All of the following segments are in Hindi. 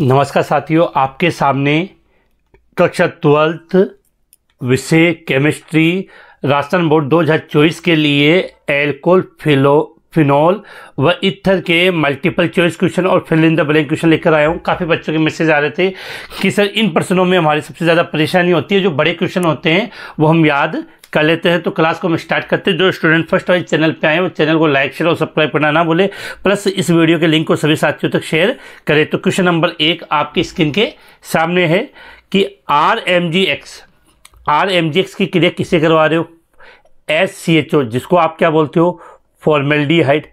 नमस्कार साथियों आपके सामने कक्षा ट्वेल्थ विषय केमिस्ट्री राजस्थान बोर्ड 2024 के लिए एल्कोल फिलो फिनॉल व इथर के मल्टीपल चॉइस क्वेश्चन और fill in the blank question लेकर आया हूँ काफ़ी बच्चों के मैसेज आ रहे थे कि सर इन प्रश्नों में हमारी सबसे ज़्यादा परेशानी होती है जो बड़े क्वेश्चन होते हैं वो हम याद कर लेते हैं तो क्लास को हम स्टार्ट करते हैं जो स्टूडेंट फर्स्ट वाइज चैनल पे आए वो चैनल को लाइक शेयर और सब्सक्राइब करना ना बोले प्लस इस वीडियो के लिंक को सभी साथियों तक शेयर करें तो क्वेश्चन नंबर एक आपकी स्क्रीन के सामने है कि R M G X R M G X की क्रिया किसे करवा रहे हो एस सी एच ओ जिसको आप क्या बोलते हो फॉर्मेल्डिहाइड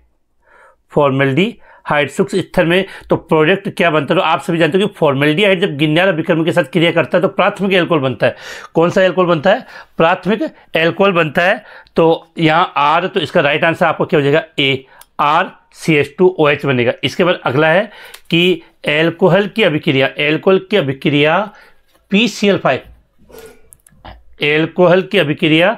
फॉर्मेल्डिहाइड सूक्ष्म स्थल में तो प्रोडक्ट क्या बनता है तो आप सभी जानते हो कि फॉर्मेल्डिहाइड जब गिन्यार विक्रम के साथ क्रिया करता है तो प्राथमिक एल्कोहल बनता है कौन सा एल्कोहल बनता है प्राथमिक एल्कोहल बनता है तो यहाँ आर तो इसका राइट आंसर आपको क्या हो जाएगा A R C H two O H बनेगा इसके बाद अगला है कि एल्कोहल की अभिक्रिया एल्कोहल की अभिक्रिया P C L five alcohol की अभिक्रिया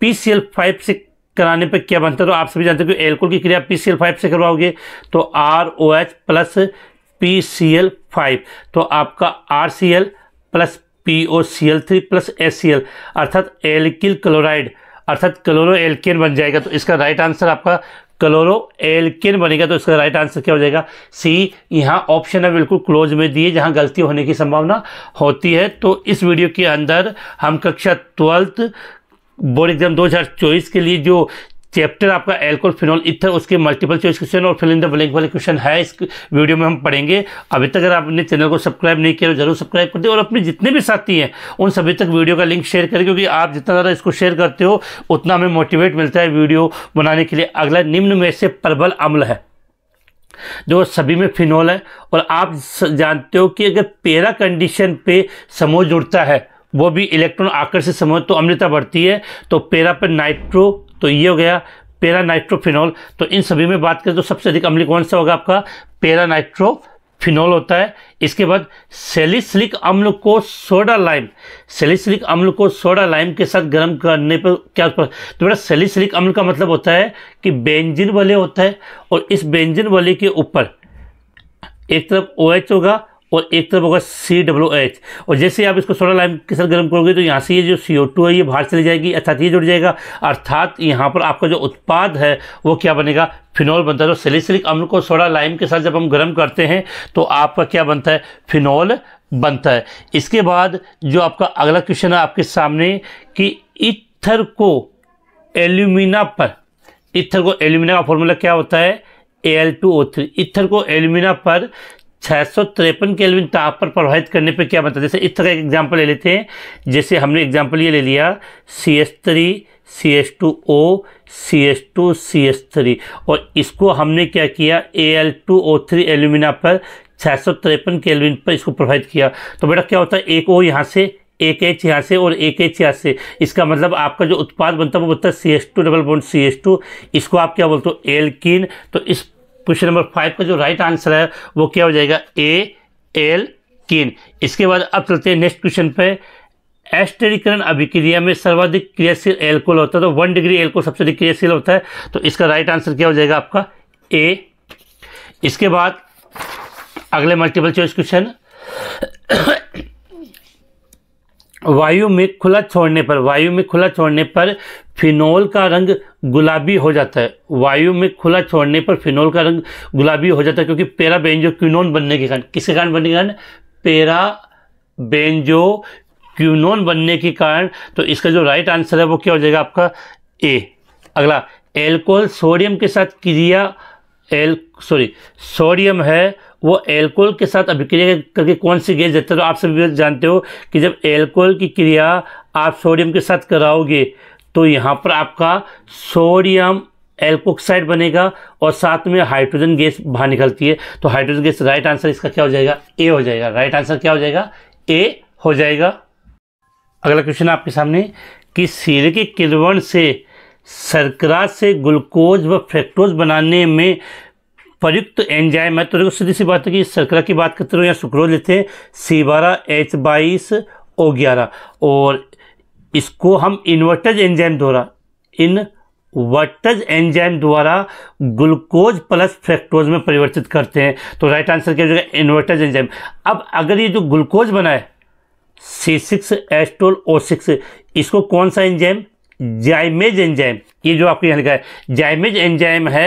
पी सी एल फाइव से कराने पे क्या बनता है तो आप सभी जानते हो कि की क्रिया पी सी एल फाइव से करवाओगे तो R O H plus P C L five तो आपका R C L plus P O C L three plus S C L अर्थात एल्किल क्लोराइड अर्थात क्लोरो एल्केन बन जाएगा तो इसका राइट आंसर आपका क्लोरो एल्केन बनेगा तो इसका राइट आंसर क्या हो जाएगा सी यहाँ ऑप्शन है बिल्कुल क्लोज में दिए जहाँ गलती होने की संभावना होती है तो इस वीडियो के अंदर हम कक्षा ट्वेल्थ बोर्ड एग्जाम 2024 के लिए जो चैप्टर आपका एल्कोल फिनॉल इथर उसके मल्टीपल चॉइस क्वेश्चन और फिल इन द ब्लैंक वाले क्वेश्चन है इस वीडियो में हम पढ़ेंगे अभी तक अगर आपने चैनल को सब्सक्राइब नहीं किया तो जरूर सब्सक्राइब कर दें और अपने जितने भी साथी हैं उन सभी तक वीडियो का लिंक शेयर करें क्योंकि आप जितना ज़्यादा इसको शेयर करते हो उतना हमें मोटिवेट मिलता है वीडियो बनाने के लिए अगला निम्न में से प्रबल अम्ल है जो सभी में फिनॉल है और आप जानते हो कि अगर पेरा कंडीशन पे समूह जुड़ता है वो भी इलेक्ट्रॉन आकर्षित समय तो अम्लता बढ़ती है तो पेरा पर नाइट्रो तो ये हो गया पेरा नाइट्रोफिनॉल तो इन सभी में बात करें तो सबसे अधिक अम्ल कौन सा होगा आपका पेरा नाइट्रो फिनॉल होता है इसके बाद सेलिसलिक अम्ल को सोडा लाइम सेलिसलिक अम्ल को सोडा लाइम के साथ गर्म करने पर क्या पर, तो बेटा सेलिसलिक अम्ल का मतलब होता है कि बेंजिन वाले होता है और इस बेंजिन वाले के ऊपर एक तरफ ओ OH होगा और एक तरफ होगा सी डब्ल्यू एच और जैसे आप इसको सोलर लाइम के साथ गर्म करोगे तो यहाँ से ये जो सी ओ टू है ये बाहर चली जाएगी अर्थात ये जुड़ जाएगा अर्थात यहाँ पर आपका जो उत्पाद है वो क्या बनेगा फिनॉल बनता है तो सेलिसिलिक अम्ल को सोडा लाइम के साथ जब हम गर्म करते हैं तो आपका क्या बनता है फिनॉल बनता है इसके बाद जो आपका अगला क्वेश्चन है आपके सामने कि इथर को एल्यूमिना पर इथर को एल्यूमिना का फॉर्मूला क्या होता है A L two O three को एल्यूमिना पर छः सौ तिरपन केलविन ताप पर प्रभावित करने पर क्या बनता जैसे इस तरह का एग्जाम्पल ले लेते हैं जैसे हमने एग्जाम्पल ये ले लिया C S three C S two O C S two C S three और इसको हमने क्या किया A L two O three alumina पर छः सौ तिरपन केलविन पर इसको प्रभावित किया तो बेटा क्या होता है एक ओ यहाँ से एक एच यहाँ से और एक एच यहाँ से इसका मतलब आपका जो उत्पाद बनता है वो बनता है C S two double bond C S two इसको आप क्या बोलते हो किन तो इस क्वेश्चन नंबर फाइव का जो राइट आंसर है वो क्या हो जाएगा ए एल किन इसके बाद अब चलते हैं नेक्स्ट क्वेश्चन पे एस्टेरिकरण अभिक्रिया में सर्वाधिक क्रियाशील एल्कोल होता है तो वन डिग्री एल्कोल सबसे अधिक क्रियाशील होता है तो इसका राइट आंसर क्या हो जाएगा आपका ए इसके बाद अगले मल्टीपल चॉइस क्वेश्चन वायु में खुला छोड़ने पर वायु में खुला छोड़ने पर फिनोल का रंग गुलाबी हो जाता है वायु में खुला छोड़ने पर फिनोल का रंग गुलाबी हो जाता है क्योंकि पेरा बेंजो क्यूनोन बनने के कारण किसके कारण बनने के कारण पेरा बेंजो क्यूनोन बनने के कारण तो इसका जो राइट आंसर है वो क्या हो जाएगा आपका ए अगला एल्कोहल सोडियम के साथ क्रिया एल सॉरी सोडियम है वो एल्कोहल के साथ अभिक्रिया करके कौन सी गैस देता है तो आप सभी जानते हो कि जब एल्कोहल की क्रिया आप सोडियम के साथ कराओगे तो यहाँ पर आपका सोडियम एल्कोक्साइड बनेगा और साथ में हाइड्रोजन गैस बाहर निकलती है तो हाइड्रोजन गैस राइट आंसर इसका क्या हो जाएगा ए हो जाएगा राइट आंसर क्या हो जाएगा ए हो जाएगा अगला क्वेश्चन आपके सामने कि सीरे के किरवण से शर्करा से ग्लूकोज व फ्रेक्टोज बनाने में प्रयुक्त एंजाइम है तो देखो सीधी सी बात है कि शर्करा की बात करते हो या सुक्रोज लेते हैं सी बारह एच बाईस ओ ग्यारह और इसको हम इन्वर्टज एंजाइम द्वारा इन वर्टज एंजाइम द्वारा ग्लूकोज प्लस फ्रेक्टोज में परिवर्तित करते हैं तो राइट आंसर क्या हो जाएगा इन्वर्टज एंजाइम अब अगर ये जो ग्लूकोज बनाए सी सिक्स एस्ट्रोल ओ सिक्स इसको कौन सा एंजाइम जाइमेज एंजाइम ये जो आपको यहाँ लिखा है जाइमेज एंजाइम है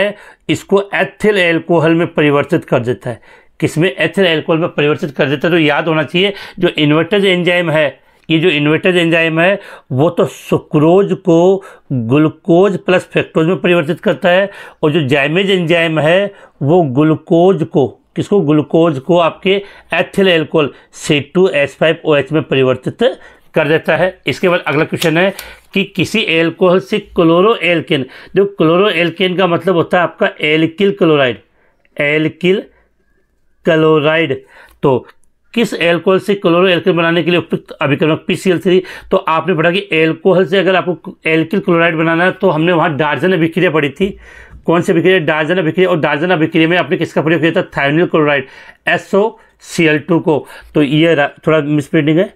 इसको एथिल एल्कोहल में परिवर्तित कर देता है किसमें एथिल एल्कोहल में परिवर्तित कर देता है तो याद होना चाहिए जो इन्वर्टेज एंजाइम है ये जो इन्वर्टेज एंजाइम है वो तो सुक्रोज को ग्लूकोज प्लस फैक्टोज में परिवर्तित करता है और जो जाइमेज एंजाइम है वो ग्लूकोज को किसको ग्लूकोज को आपके ethyl alcohol C2H5OH two H five O H में परिवर्तित कर देता है इसके बाद अगला क्वेश्चन है कि किसी एल्कोहल से क्लोरो एल्केन जो क्लोरो एल्केन का मतलब होता है आपका एल्किल क्लोराइड एल्किल क्लोराइड तो किस एल्कोहल से क्लोरो एल्किन बनाने के लिए उपयुक्त अभिक्रमक पी तो आपने पढ़ा कि एल्कोहल से अगर आपको एल्किल क्लोराइड बनाना है तो हमने वहाँ डार्जन अभिक्रिया पढ़ी थी कौन सी अभिक्रिया डार्जन अभिक्रिया और डार्जन अभिक्रिया में आपने किसका प्रयोग किया था thionyl chloride SO C L two को तो ये थोड़ा मिसप्रिंटिंग है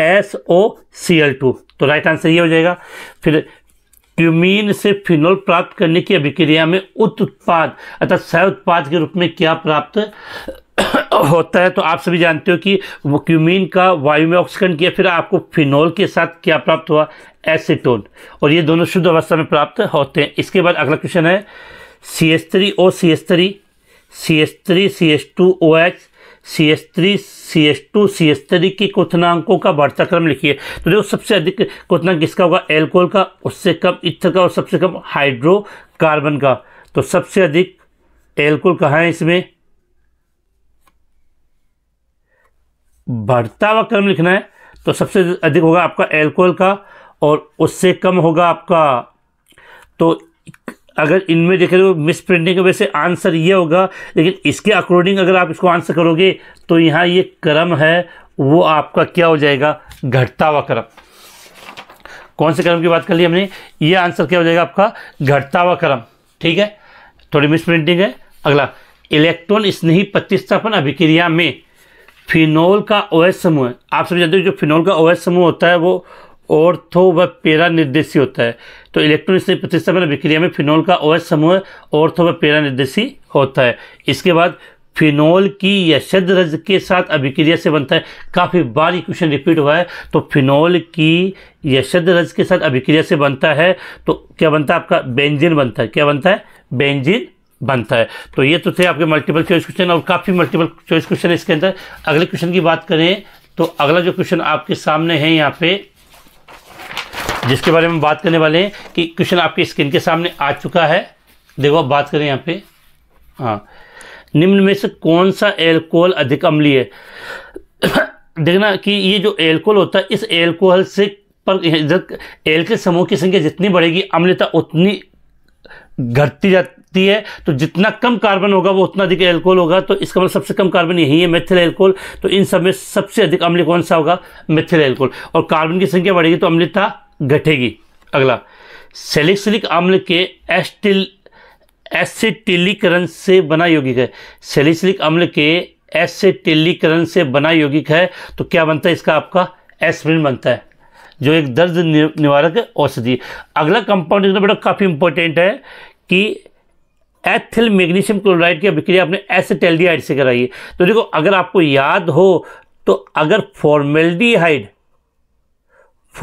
S O C L two तो राइट आंसर ये हो जाएगा फिर क्यूमीन से फिनोल प्राप्त करने की अभिक्रिया में उत उत्पाद अर्थात सह उत्पाद के रूप में क्या प्राप्त होता है तो आप सभी जानते हो कि वो क्यूमीन का वायु में ऑक्सीकरण किया फिर आपको फिनोल के साथ क्या प्राप्त हुआ एसीटोन और ये दोनों शुद्ध अवस्था में प्राप्त होते हैं इसके बाद अगला क्वेश्चन है C S three O C S three C S three C S two O H C S three C S two C S three के क्वनांकों का वर्षाक्रम लिखिए तो देखो सबसे अधिक क्वनांक किसका होगा एल्कोहल का उससे कम इथर का और सबसे कम हाइड्रोकार्बन का तो सबसे अधिक एल्कोहल कहाँ है इसमें बढ़ता हुआ क्रम लिखना है तो सबसे अधिक होगा आपका एल्कोहल का और उससे कम होगा आपका तो अगर इनमें देखें तो मिस प्रिंटिंग वैसे आंसर ये होगा लेकिन इसके अकॉर्डिंग अगर आप इसको आंसर करोगे तो यहाँ ये क्रम है वो आपका क्या हो जाएगा घटता हुआ क्रम कौन से क्रम की बात कर ली हमने ये आंसर क्या हो जाएगा आपका घटता हुआ क्रम ठीक है थोड़ी मिस प्रिंटिंग है अगला इलेक्ट्रॉन स्नेही प्रतिस्थापन अभिक्रिया में फिनोल का ओएस समूह आप सभी जानते हो जो फिनोल का ओएस समूह होता है वो ऑर्थो तो व पेरा निर्देशी होता है तो इलेक्ट्रॉनिक प्रतिस्थापन अभिक्रिया में फिनोल का ओएस समूह ऑर्थो तो व पेरा निर्देशी होता है इसके बाद फिनोल की यशद रज के साथ अभिक्रिया से बनता है काफ़ी बार ये क्वेश्चन रिपीट हुआ है तो फिनोल की यशद रज के साथ अभिक्रिया से बनता है तो क्या बनता है आपका बेंजिन बनता है क्या बनता है बेंजिन बनता है तो ये तो थे आपके मल्टीपल चॉइस क्वेश्चन और काफ़ी मल्टीपल चॉइस क्वेश्चन है इसके अंदर अगले क्वेश्चन की बात करें तो अगला जो क्वेश्चन आपके सामने है यहाँ पे जिसके बारे में बात करने वाले हैं कि क्वेश्चन आपकी स्क्रीन के सामने आ चुका है देखो बात करें यहाँ पे हाँ निम्न में से कौन सा एल्कोहल अधिक अम्लीय है देखना कि ये जो एल्कोहल होता है इस एल्कोहल से पर के समूह की संख्या जितनी बढ़ेगी अम्लता उतनी घटती जाती है तो जितना कम कार्बन होगा वो उतना अधिक एल्कोहल होगा तो इसका मतलब सबसे कम कार्बन यही है मेथिल एल्कोहल तो इन सब में सबसे अधिक अम्ल कौन सा होगा मेथिल एल्कोहल और कार्बन की संख्या बढ़ेगी तो अम्लता घटेगी अगला सेलिक्सिलिक अम्ल के एस्टिल एसिटिलीकरण से बना यौगिक है सेलिसिलिक अम्ल के एसिटिलीकरण से बना यौगिक है तो क्या बनता है इसका आपका एस्प्रिन बनता है जो एक दर्द निवारक औषधि अगला कंपाउंड इसमें बेटा काफ़ी इंपॉर्टेंट है कि एथिल मैग्नीशियम क्लोराइड की अभिक्रिया आपने एसिटेल्डिहाइड से कराई है तो देखो अगर आपको याद हो तो अगर फॉर्मेल्डिहाइड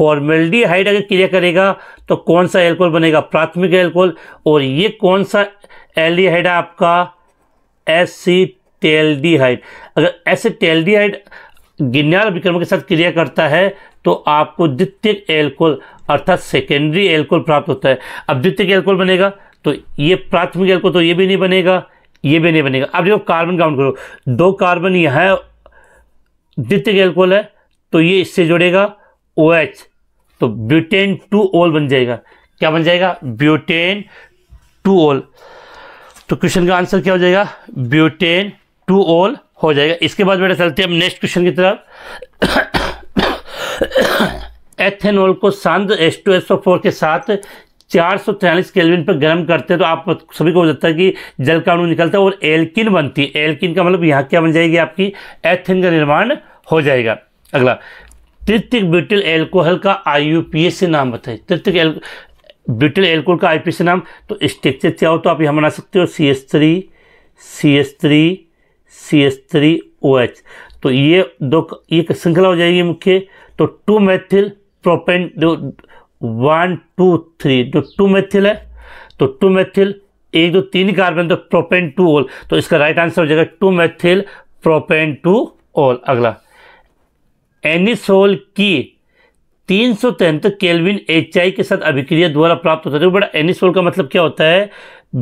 हाइट अगर क्रिया करेगा तो कौन सा एल्कोल बनेगा प्राथमिक एल्कोल और ये कौन सा एल है आपका एसीटेल्डिहाइड अगर एसीटेल्डिहाइड गिन्याल विक्रम के साथ क्रिया करता है तो आपको द्वितीय एल्कोल अर्थात सेकेंडरी एल्कोल प्राप्त होता है अब द्वितीय एल्कोल बनेगा तो ये प्राथमिक एल्कोल तो ये भी नहीं बनेगा ये भी नहीं बनेगा अब देखो कार्बन काउंट करो दो कार्बन यहाँ द्वितीय एल्कोल है तो ये इससे जुड़ेगा ओ OH, तो ब्यूटेन टू ओल बन जाएगा क्या बन जाएगा ब्यूटेन टू ओल तो क्वेश्चन का आंसर क्या हो जाएगा ब्यूटेन टू ओल हो जाएगा इसके बाद बेटा चलते हैं नेक्स्ट क्वेश्चन की तरफ एथेनॉल को सांद S two S O four के साथ चार सौ तिरालीस केल्विन पर गर्म करते हैं तो आप सभी को बताता है कि जल का अणु निकलता है और एल्किन बनती है एल्किन का मतलब यहाँ क्या बन जाएगी आपकी एथेन का निर्माण हो जाएगा अगला तृतीय ब्यूटिल एल्कोहल का आई से नाम बताइए तृतीय ब्यूटिल एल्कोहल का आई से नाम तो स्ट्रक्चर क्या हो तो आप यहाँ बना सकते हो C S three C S three C S three O H तो ये दो ये श्रृंखला हो जाएगी मुख्य तो टू मैथिल प्रोपेन जो वन टू थ्री जो टू मैथिल है तो टू मैथिल एक दो तीन कार्बन तो प्रोपेन टू ओल तो इसका राइट आंसर हो जाएगा टू मैथिल प्रोपेन टू ओल अगला एनिसोल की तीन सौ तिहत्तर केलविन एच के साथ अभिक्रिया द्वारा प्राप्त होता है बड़ा एनिसोल का मतलब क्या होता है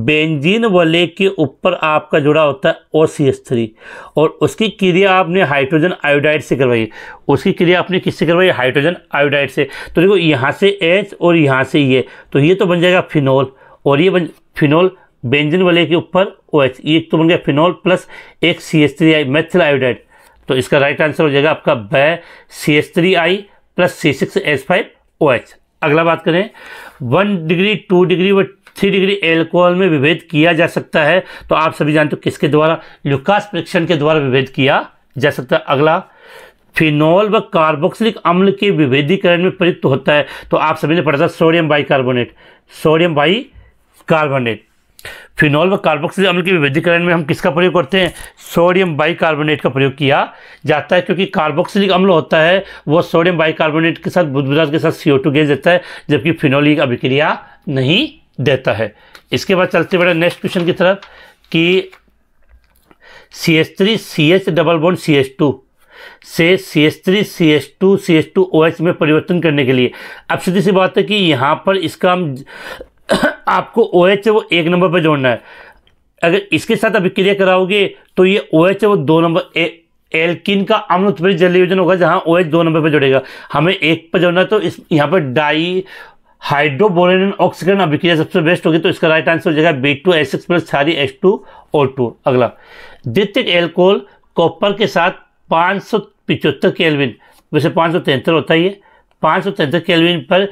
बेंजीन वाले के ऊपर आपका जुड़ा होता है ओ सी एस थ्री और उसकी क्रिया आपने हाइड्रोजन आयोडाइड से करवाई उसकी क्रिया आपने किससे करवाई हाइड्रोजन आयोडाइड से तो देखो यहाँ से एच और यहाँ से ये तो ये तो बन जाएगा फिनोल और ये बन फिनोल बेंजिन वाले के ऊपर ओ एच ये तो बन गया फिनोल प्लस एक C S three I methyl iodide तो इसका राइट आंसर हो जाएगा आपका बै C S three I plus C six S five O H अगला बात करें वन डिग्री टू डिग्री व थ्री डिग्री एल्कोहल में विभेद किया जा सकता है तो आप सभी जानते हो किसके द्वारा लुकास परीक्षण के द्वारा विभेद किया जा सकता है अगला फिनॉल व कार्बोक्सिलिक अम्ल के विभेदीकरण में प्रयुक्त होता है तो आप सभी ने पढ़ा था sodium bi sodium bicarbonate phenol व कार्बोक्सिल अम्ल के विविधीकरण में हम किसका प्रयोग करते हैं सोडियम बाइकार्बोनेट का प्रयोग किया जाता है क्योंकि कार्बोक्सिलिक अम्ल होता है वो सोडियम बाइकार्बोनेट के साथ बुधबुदाज के साथ सी गैस देता है जबकि फिनॉल एक अभिक्रिया नहीं देता है इसके बाद चलते बड़े नेक्स्ट क्वेश्चन की तरफ कि C H three C H double bond C H two से C H three C S two C S two O H में परिवर्तन करने के लिए अब सीधी सी बात है कि यहाँ पर इसका हम आपको ओ एच है वो एक नंबर पर जोड़ना है अगर इसके साथ अभिक्रिया कराओगे तो ये ओ एच है वो दो नंबर एल्किन का अम्ल उत्प्रेरित जल योजन होगा जहाँ ओ एच दो नंबर पर जुड़ेगा हमें एक पर जोड़ना तो इस यहाँ पर डाई हाइड्रोबोरेन ऑक्सीकरण अभिक्रिया सबसे बेस्ट होगी तो इसका राइट आंसर हो जाएगा B two S six plus छारी एस टू ओ टू अगला द्वितीय एल्कोल कॉपर के साथ पाँच सौ पिचहत्तर एलविन वैसे पाँच सौ तिहत्तर होता ही है पाँच सौ पर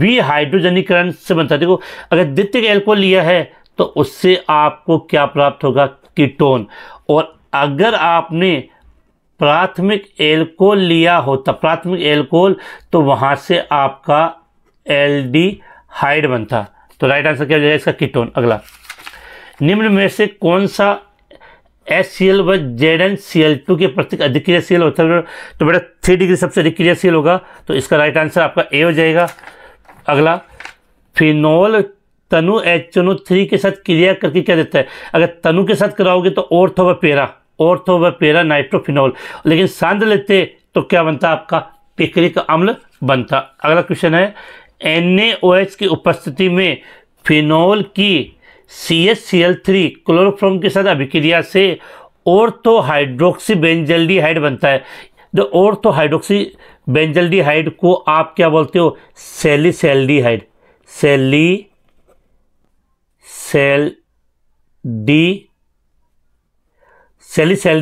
बी हाइड्रोजनीकरण से बनता है देखो अगर द्वितीय एल्कोहल लिया है तो उससे आपको क्या प्राप्त होगा कीटोन और अगर आपने प्राथमिक एल्कोहल लिया होता प्राथमिक एल्कोहल तो वहाँ से आपका एल डी हाइड बनता तो राइट आंसर क्या हो जाएगा इसका कीटोन अगला निम्न में से कौन सा एस सी एल व Z N C L two के प्रत्येक अधिक होता है तो बेटा थ्री डिग्री सबसे अधिक होगा तो इसका राइट आंसर आपका ए हो जाएगा अगला फिनोल तनु एच एनो थ्री के साथ क्रिया करके क्या देता है अगर तनु के साथ कराओगे तो ओर्थो व पेरा ओर्थो व पेरा नाइट्रोफिनोल लेकिन सांद लेते तो क्या बनता आपका पिकरिक अम्ल बनता अगला क्वेश्चन है एन की उपस्थिति में फिनोल की C H C L three chloroform के साथ अभिक्रिया से हाइड्रोक्सी ओर्थोहाइड्रोक्सी हाइड बनता है जो ओर्थोहाइड्रोक्सी हाइड को आप क्या बोलते हो हाइड सेली सेल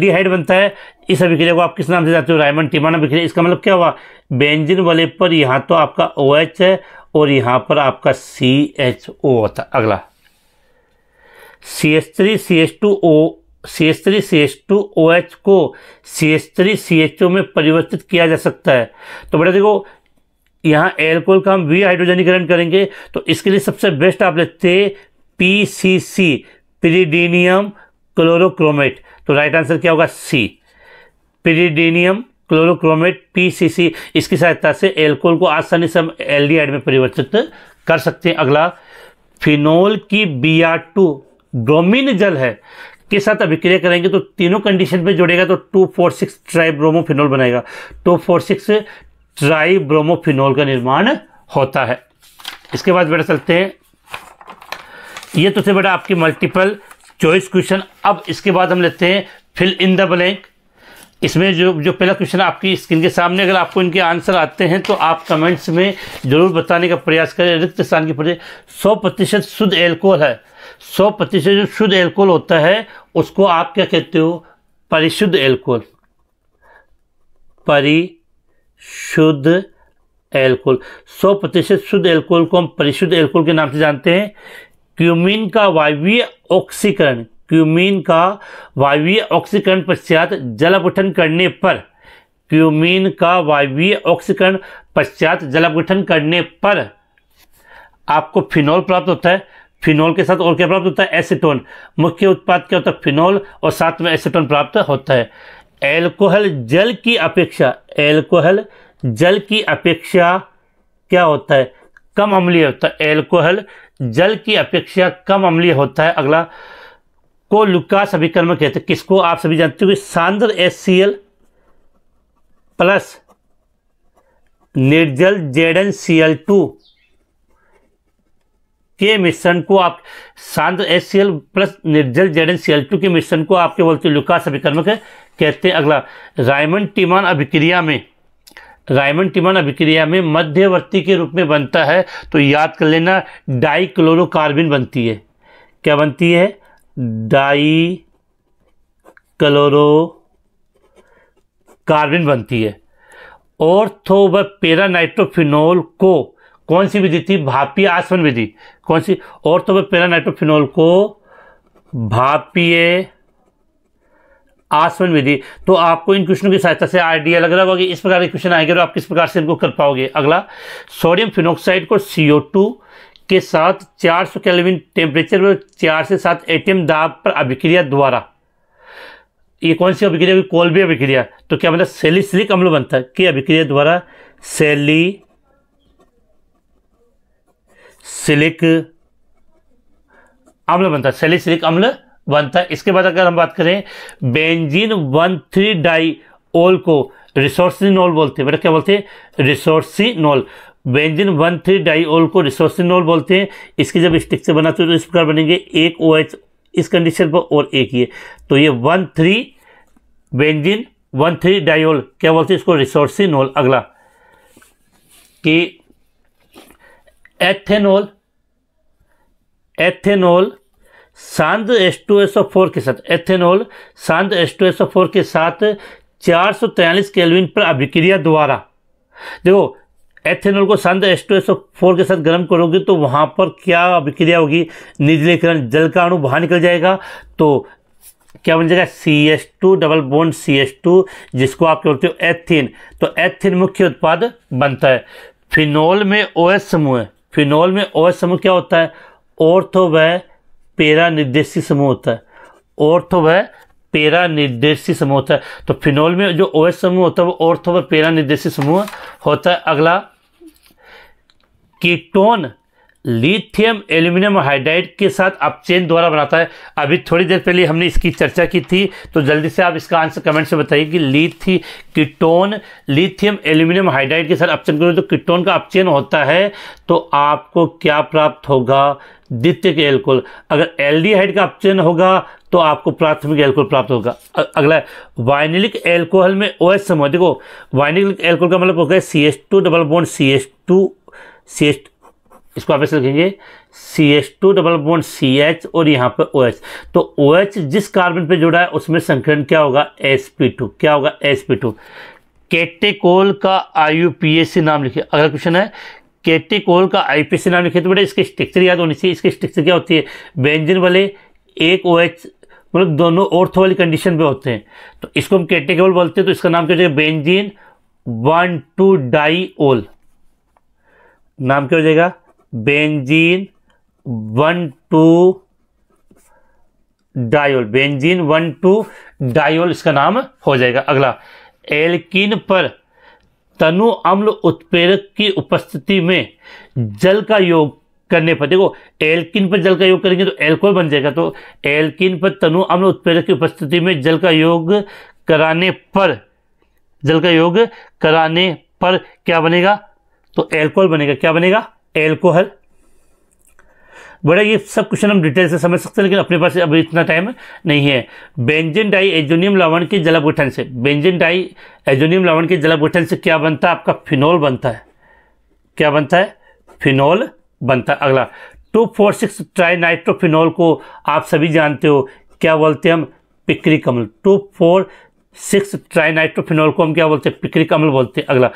डी हाइड बनता है इस अभिक्रिया को आप किस नाम से जाते हो रायमन टिमान अभिक्रिया इसका मतलब क्या हुआ बेंजिन वाले पर यहाँ तो आपका ओ OH है और यहाँ पर आपका सी एच ओ होता अगला C S three C H two O C S three C H two O H को C S three C H O में परिवर्तित किया जा सकता है तो बेटा देखो यहाँ एल्कोहल का हम वी हाइड्रोजनीकरण करेंगे तो इसके लिए सबसे बेस्ट आप लेते P C C pyridinium chlorochromate तो राइट आंसर क्या होगा सी पिरीडीनियम क्लोरोक्रोमेट सी इसकी सहायता से एल्कोहल को आसानी से हम एल्डिहाइड में परिवर्तित कर सकते हैं अगला फिनोल की बी आर टू ब्रोमीन जल है के साथ अभिक्रिया करेंगे तो तीनों कंडीशन में जोड़ेगा तो टू फोर सिक्स ट्राइब्रोमोफिनोल बनेगा टू फोर सिक्स ट्राइब्रोमोफिनोल का निर्माण होता है इसके बाद बेटा चलते हैं ये तो थे बेटा आपकी मल्टीपल चॉइस क्वेश्चन अब इसके बाद हम लेते हैं फिल इन द ब्लैंक इसमें जो जो पहला क्वेश्चन आपकी स्क्रीन के सामने अगर आपको इनके आंसर आते हैं तो आप कमेंट्स में ज़रूर बताने का प्रयास करें रिक्त स्थान की प्रति सौ प्रतिशत शुद्ध एल्कोहल है सौ प्रतिशत जो शुद्ध एल्कोहल होता है उसको आप क्या कहते हो परिशुद्ध एल्कोहल परिशुद्ध एल्कोहल सौ प्रतिशत शुद्ध एल्कोहल को हम परिशुद्ध एल्कोहल के नाम से जानते हैं क्यूमिन का वायवीय ऑक्सीकरण क्यूमीन का वायवीय ऑक्सीकरण पश्चात जलपठन करने पर क्यूमीन का वायवीय ऑक्सीकरण पश्चात जलपठन करने पर आपको फिनॉल प्राप्त होता है फिनॉल के साथ और क्या प्राप्त होता है एसीटोन मुख्य उत्पाद क्या होता है फिनॉल और साथ में एसीटोन प्राप्त होता है एल्कोहल जल की अपेक्षा एल्कोहल जल की अपेक्षा क्या होता है कम अम्लीय होता है एल्कोहल जल की अपेक्षा कम अम्लीय होता है अगला को लुकास अभिकर्म कहते हैं किसको आप सभी जानते हो सांद्र एस सी एल प्लस निर्जल Z N C L two के मिश्रण को आप सांद्र एस सी एल प्लस निर्जल Z N C L two के मिश्रण को आपके बोलते लुकास अभिकर्मक कहते हैं अगला रायमन टीमान अभिक्रिया में रायमन टीमान अभिक्रिया में मध्यवर्ती के रूप में बनता है तो याद कर लेना क्लोरोकार्बिन बनती है क्या बनती है डाई क्लोरो कार्बन बनती है थो व पेरा नाइट्रोफिनोल को कौन सी विधि थी भापीय आसवन विधि कौन सी तो वह पेरा नाइट्रोफिनोल को भापीय आसवन विधि तो आपको इन क्वेश्चनों की सहायता से आइडिया लग रहा होगा कि इस प्रकार के क्वेश्चन आएंगे और आप किस प्रकार से इनको कर पाओगे अगला सोडियम फिनोक्साइड को सीओ टू के साथ 400 सौ कैलोविन टेम्परेचर में चार से सात एटीएम दाब पर अभिक्रिया द्वारा ये कौन सी अभिक्रिया हुई कोल्बी अभिक्रिया तो क्या मतलब सिलिक अम्ल बनता है कि अभिक्रिया द्वारा सेली सिलिक अम्ल बनता है सिलिक अम्ल बनता है इसके बाद अगर हम बात करें बेंजीन वन थ्री डाई ओल को रिसोर्सिनोल बोलते हैं मतलब क्या बोलते हैं resorcinol benzene one three diol को रिसोसिनोल बोलते हैं इसकी जब स्ट्रक्चर बनाते हैं तो इस प्रकार बनेंगे एक ओ OH इस कंडीशन पर और एक ये तो ये one three benzene one three diol क्या बोलते हैं इसको रिसोर्सिनोल अगला कि एथेनोल एथेनोल सांद S two S of four के साथ एथेनोल सांद S two S of four के साथ चार सौ तैयलीस केलविन पर अभिक्रिया द्वारा देखो एथेनॉल को शांत फोर के साथ गर्म करोगे तो वहाँ पर क्या अभिक्रिया होगी निजलीकरण जल का अणु बाहर निकल जाएगा तो क्या बन जाएगा C S two double bond C S two जिसको आप बोलते हो एथिन तो एथिन मुख्य उत्पाद बनता है फिनोल में ओ एस समूह फिनोल में ओ एस समूह क्या होता है ऑर्थो वह पेरा निर्देशी समूह होता है ऑर्थो वह पेरा निर्देशी समूह होता है तो फिनोल में जो ओ समूह होता है वो ऑर्थो पर पेरा निर्देशी समूह होता है अगला कीटोन लिथियम एल्यूमिनियम हाइड्राइड के साथ अपचेन द्वारा बनाता है अभी थोड़ी देर पहले हमने इसकी चर्चा की थी तो जल्दी से आप इसका आंसर कमेंट से बताइए कि लिथी कीटोन लिथियम एल्यूमिनियम हाइड्राइड के साथ अपचेन करो तो कीटोन का अपचेन होता है तो आपको क्या प्राप्त होगा द्वितीय के एल्कोल अगर एल्डिहाइड का अपचयन होगा तो आपको प्राथमिक एल्कोहल प्राप्त होगा अगला वाइनिलिक एल्कोहल में ओ एस समूह देखो वाइनिलिक एल्कोहल का मतलब होगा C S two double bond C S two C S इसको आप ऐसे लिखेंगे C S two double bond C H और यहाँ पर ओ एच तो ओ एच जिस कार्बन पे जुड़ा है उसमें संकरण क्या होगा एस पी टू क्या होगा एस पी टू केटेकोल का I U P S C नाम लिखिए अगला क्वेश्चन है केटेकोल का आई पी एस सी नाम लिखिए तो बेटा इसकी स्ट्रक्चर याद होनी चाहिए इसकी स्ट्रक्चर क्या होती है बेंजिन वाले एक ओ एच मतलब दोनों ओर्थो वाली कंडीशन पे होते हैं तो इसको हम कैटेगोल बोलते हैं तो इसका नाम क्या हो जाएगा बेंजीन वन टू डाई ओल नाम क्या हो जाएगा benzene one two diol benzene one two diol इसका नाम हो जाएगा अगला एल्किन पर तनु अम्ल उत्प्रेरक की उपस्थिति में जल का योग करने पर देखो एल्किन पर जल का योग करेंगे तो एल्कोहल बन जाएगा तो एल्किन पर तनु अम्ल उत्प्रेरक की उपस्थिति में जल का योग कराने पर जल का योग कराने पर क्या बनेगा तो एल्कोहल बनेगा क्या बनेगा एल्कोहल बड़ा ये सब क्वेश्चन हम डिटेल से समझ सकते हैं लेकिन अपने पास अभी इतना टाइम नहीं है बेंजिन डाई एजोनियम लवण के गठन से बेंजिन डाई एजोनियम लवण के गठन से क्या बनता है आपका फिनोल बनता है क्या बनता है फिनोल बनता है अगला two four six tri nitrophenol को आप सभी जानते हो क्या बोलते हैं हम पिक्री कमल टू फोर सिक्स ट्राइनाइट्रोफिनॉल को हम क्या बोलते हैं पिक्रिक कमल बोलते हैं अगला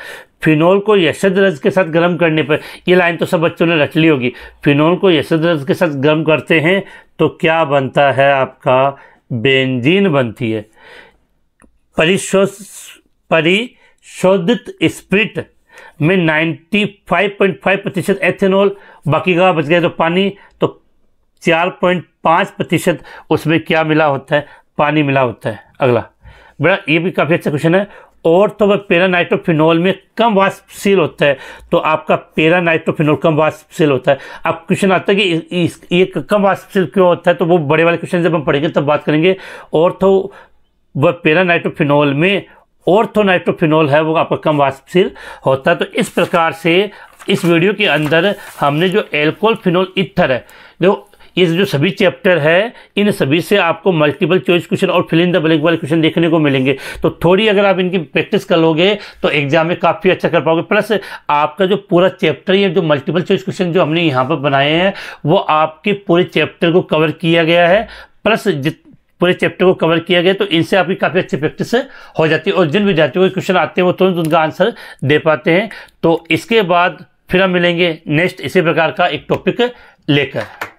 फिनोल को यशद रज के साथ गर्म करने पर ये लाइन तो सब बच्चों ने रच ली होगी फिनोल को यशद रज के साथ गर्म करते हैं तो क्या बनता है आपका बेंजीन बनती है परिशोध परिशोधित स्प्रिट में 95.5 प्रतिशत एथेनॉल बाकी का बच गया जो पानी तो 4.5 प्रतिशत उसमें क्या मिला होता है पानी मिला होता है अगला बेटा ये भी काफ़ी अच्छा क्वेश्चन है और तो वह पेरानाइट्रोफिनोल में कम वाष्पशील होता है तो आपका पेरानाइट्रोफिनोल कम वाष्पशील होता है अब क्वेश्चन आता है कि इस ये कम वाष्पशील क्यों होता है तो वो बड़े वाले क्वेश्चन जब हम पढ़ेंगे तब बात करेंगे और तो वह पेरानाइट्रोफिनोल में ऑर्थोनाइट्रोफिनॉल है वो आपका कम वाष्पशील होता है तो इस प्रकार से इस वीडियो के अंदर हमने जो एल्कोल फिनोल इथर है जो ये जो सभी चैप्टर है इन सभी से आपको मल्टीपल चॉइस क्वेश्चन और फिल इन द ब्लैंक वाले क्वेश्चन देखने को मिलेंगे तो थोड़ी अगर आप इनकी प्रैक्टिस कर लोगे तो एग्जाम में काफ़ी अच्छा कर पाओगे प्लस आपका जो पूरा चैप्टर या जो मल्टीपल चॉइस क्वेश्चन जो हमने यहाँ पर बनाए हैं वो आपके पूरे चैप्टर को कवर किया गया है प्लस जित पूरे चैप्टर को कवर किया गया तो इनसे आपकी काफ़ी अच्छी प्रैक्टिस हो जाती है और जिन विद्यार्थियों के क्वेश्चन आते हैं वो तुरंत उनका आंसर दे पाते हैं तो इसके बाद फिर हम मिलेंगे नेक्स्ट इसी प्रकार का एक टॉपिक लेकर